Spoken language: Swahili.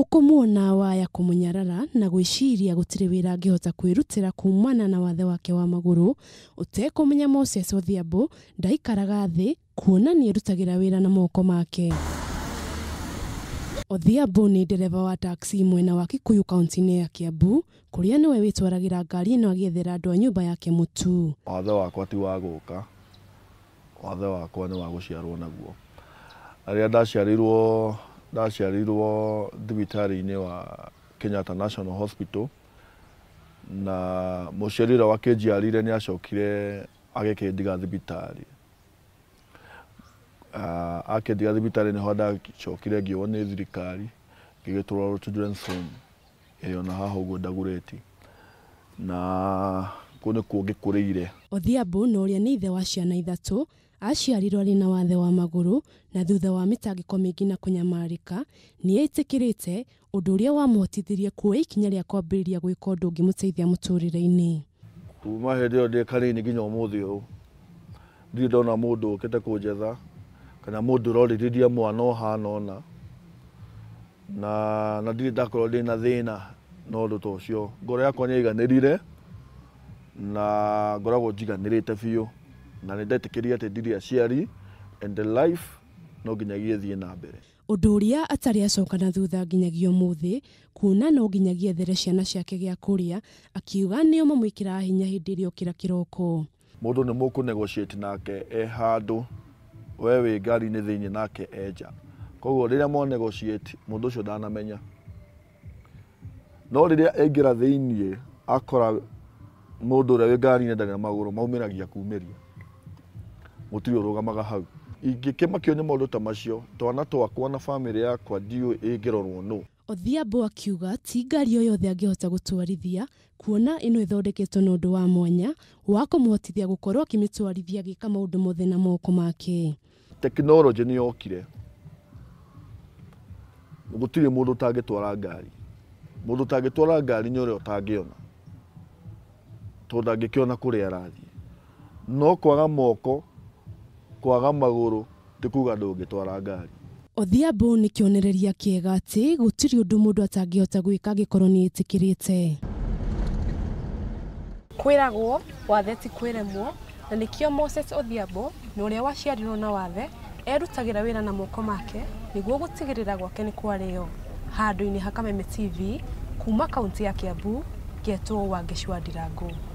ukumuona waya kumunyarara na gwiciria gutire wira angihota kwirutira kumana na wathe wake wa maguru utekumenya Moses Odhiambo ndaikaraga thi kuona nĩerutagira wira na moko make Odhiambo nĩ ndereba wa taxi mwena wa Kikuyu kaunti-inĩ ya Kiambu kũrĩa nĩwe wĩtwaragira ngari ĩno agĩethera andũ a nyũmba yake mũtu wathe wakwa ti wa gũka wathe wakwa nĩ wa gũciarwo naguo rĩrĩa ndaciarĩirwo ndaciarirwo thibitarĩ-inĩ wa Kenyatta National Hospital na mũciari ũrĩa wakĩnjiarire nĩ acokire agĩkĩndiga thibitarĩ uh, akĩndiga thibitarĩ nĩho ndacokire ngĩowo nĩ thirikari ngĩgĩtwarwo Children's Home ĩyo na haha ũguo ndagũreti na kå rä ire kungi na å rä a nä ithe wa ciana ithatå aciarirwo arä na wathe wa magũrũ na thutha wa mä mĩingĩ na kũnyamarĩka nĩ etĩkĩrĩte ũndũ ũrĩa wamũhotithirie kuoya ikinya rĩa kwambĩrĩria gwĩka ũndũ ũngĩmũteithia mũtũrĩre-inĩ kuma hĩndĩ ĩyo ndĩ kanini nginya ũmũthĩ ũyũ ndirĩ ndona mũndũ ũkĩte kũnjetha kana mũndũ ũrorĩrĩria mwana ũhana ũna na na ndirĩ ndakorwo ndĩ na thĩna na ũndũ ta ũcio ngoro yakwa nĩ aiganĩrire na ngoragwo njiganirite biũ na nä ndetĩkĩria atä ndiri aciari and the life no nginyagia thie na mbere ũndũ ũrĩa atarĩ acoka na thutha nginyagia muthi kuona no nginyagia there ciana ciake gĩa kuria akiuga nĩo mamwĩkĩraga hinya ri okira kiroko kĩroko ni muku mũkũnegociate nake e handũ we wĩ ngari-inĩ thini nake enja koguo rĩrĩa monegociate mũndũ ũcio ndanamenya no rĩrĩa engira thĩinĩ akora mundu uria wi ngari-inä ndagä na magå rå maumä kumä ria gå tirä å rå gamaga hau ingä kä makio nä maå ndå ta macio twana twakwa na bamä rä yakwa ndiå ä ngä rorwo nå odhiambo akiuga ti ngari o yothe gå twarithia kuona ä thondeketwo na ndå wa mwanya wa twarithia gũkorwo ka maå ndå mothe na moko make tekinoronjĩ nĩ yokire gũtirĩ mũndũ twara ngari mũndũ twara ngari å tangä ona tondå ona kå rä a arathiä no kwaga moko kwaga magå rå kuga ndå ngä twara ngari odhiambo nä kionereria kiega atä gå tirä å ndå må ndå hota gwä ka angä korwo nä ä tä kä rä te ragwo wathe ti remwo na nä kä moses odhiambo nä å rä a waciarirwo na wathe erutagä ra wä ra na moko make nĩguo gũtigĩrĩra gwake nĩ kwarĩo handũ-inĩ ha Kameme TV kuma kaunti ya ambu ngetwo wangä cwandirangå